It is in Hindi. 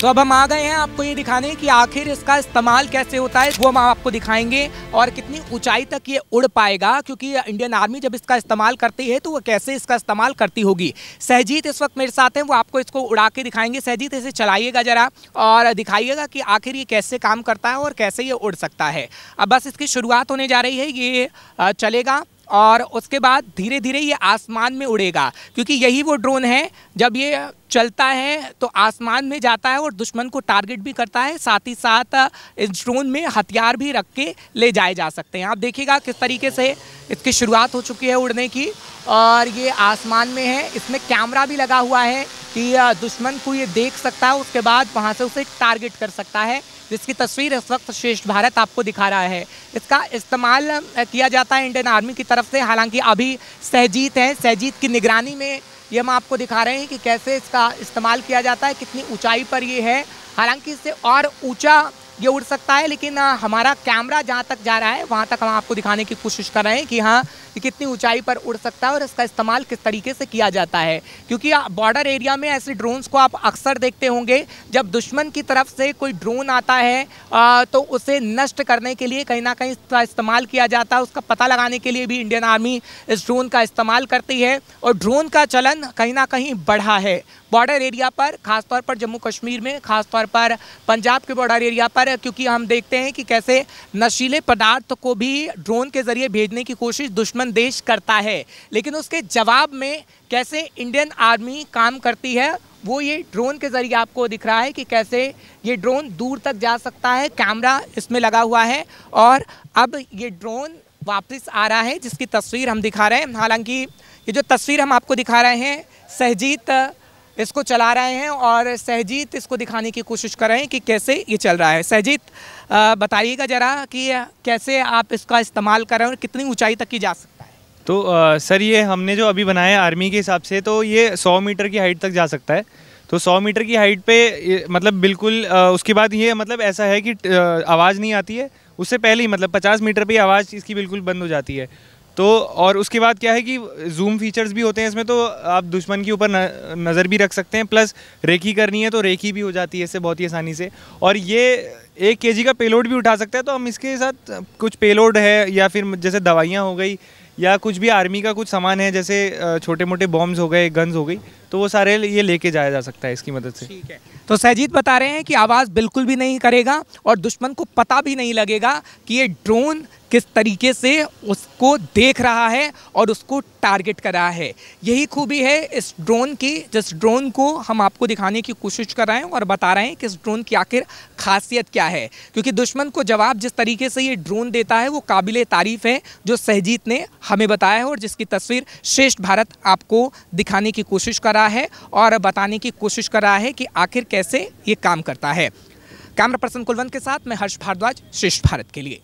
तो अब हम आ गए हैं आपको ये दिखाने कि आखिर इसका इस्तेमाल कैसे होता है वो हम आपको दिखाएंगे और कितनी ऊंचाई तक ये उड़ पाएगा क्योंकि इंडियन आर्मी जब इसका इस्तेमाल करती है तो वो कैसे इसका इस्तेमाल करती होगी सहजीत इस वक्त मेरे साथ हैं वो आपको इसको उड़ा के दिखाएंगे सहजीत इसे चलाइएगा ज़रा और दिखाइएगा कि आखिर ये कैसे काम करता है और कैसे ये उड़ सकता है अब बस इसकी शुरुआत होने जा रही है ये चलेगा और उसके बाद धीरे धीरे ये आसमान में उड़ेगा क्योंकि यही वो ड्रोन है जब ये चलता है तो आसमान में जाता है और दुश्मन को टारगेट भी करता है साथ ही साथ इस ड्रोन में हथियार भी रख के ले जाए जा सकते हैं आप देखिएगा किस तरीके से इसकी शुरुआत हो चुकी है उड़ने की और ये आसमान में है इसमें कैमरा भी लगा हुआ है कि दुश्मन को ये देख सकता है उसके बाद वहाँ से उसे टारगेट कर सकता है जिसकी तस्वीर इस वक्त श्रेष्ठ भारत आपको दिखा रहा है इसका इस्तेमाल किया जाता है इंडियन आर्मी की तरफ से हालांकि अभी सहजीत है सहजीत की निगरानी में ये हम आपको दिखा रहे हैं कि कैसे इसका इस्तेमाल किया जाता है कितनी ऊंचाई पर ये है हालांकि इससे और ऊंचा ये उड़ सकता है लेकिन हमारा कैमरा जहाँ तक जा रहा है वहाँ तक हम आपको दिखाने की कोशिश कर रहे हैं कि हाँ कि कितनी ऊंचाई पर उड़ सकता है और इसका इस्तेमाल किस तरीके से किया जाता है क्योंकि बॉर्डर एरिया में ऐसे ड्रोन्स को आप अक्सर देखते होंगे जब दुश्मन की तरफ से कोई ड्रोन आता है आ, तो उसे नष्ट करने के लिए कहीं ना कहीं इसका इस्तेमाल किया जाता है उसका पता लगाने के लिए भी इंडियन आर्मी इस ड्रोन का इस्तेमाल करती है और ड्रोन का चलन कहीं ना कहीं बढ़ा है बॉर्डर एरिया पर खासतौर पर जम्मू कश्मीर में खासतौर पर पंजाब के बॉर्डर एरिया पर क्योंकि हम देखते हैं कि कैसे नशीले पदार्थ को भी ड्रोन के जरिए भेजने की कोशिश दुश्मन दुश्मन देश करता है लेकिन उसके जवाब में कैसे इंडियन आर्मी काम करती है वो ये ड्रोन के ज़रिए आपको दिख रहा है कि कैसे ये ड्रोन दूर तक जा सकता है कैमरा इसमें लगा हुआ है और अब ये ड्रोन वापस आ रहा है जिसकी तस्वीर हम दिखा रहे हैं हालांकि ये जो तस्वीर हम आपको दिखा रहे हैं सहजीत इसको चला रहे हैं और सहजीत इसको दिखाने की कोशिश कर रहे हैं कि कैसे ये चल रहा है सहजीत बताइएगा ज़रा कि कैसे आप इसका इस्तेमाल कर रहे हैं और कितनी ऊंचाई तक की जा सकती तो आ, सर ये हमने जो अभी बनाया आर्मी के हिसाब से तो ये सौ मीटर की हाइट तक जा सकता है तो 100 मीटर की हाइट पे मतलब बिल्कुल आ, उसके बाद ये मतलब ऐसा है कि आवाज़ नहीं आती है उससे पहले ही मतलब 50 मीटर पे आवाज़ इसकी बिल्कुल बंद हो जाती है तो और उसके बाद क्या है कि जूम फीचर्स भी होते हैं इसमें तो आप दुश्मन के ऊपर नज़र भी रख सकते हैं प्लस रेखी करनी है तो रेखी भी हो जाती है इससे बहुत ही आसानी से और ये एक के का पेलोड भी उठा सकता है तो हम इसके साथ कुछ पेलोड है या फिर जैसे दवाइयाँ हो गई या कुछ भी आर्मी का कुछ सामान है जैसे छोटे मोटे बॉम्ब्स हो गए गन्स हो गई तो वो सारे ये लेके जाया जा सकता है इसकी मदद से ठीक है तो सहजीत बता रहे हैं कि आवाज़ बिल्कुल भी नहीं करेगा और दुश्मन को पता भी नहीं लगेगा कि ये ड्रोन किस तरीके से उसको देख रहा है और उसको टारगेट कर रहा है यही खूबी है इस ड्रोन की जिस ड्रोन को हम आपको दिखाने की कोशिश कर रहे हैं और बता रहे हैं कि इस ड्रोन की आखिर खासियत क्या है क्योंकि दुश्मन को जवाब जिस तरीके से ये ड्रोन देता है वो काबिल तारीफ़ है जो सहजीत ने हमें बताया है और जिसकी तस्वीर श्रेष्ठ भारत आपको दिखाने की कोशिश कर रहा है और बताने की कोशिश कर रहा है कि आखिर कैसे ये काम करता है कैमरा पर्सन कुलवंत के साथ मैं हर्ष भारद्वाज श्रेष्ठ भारत के लिए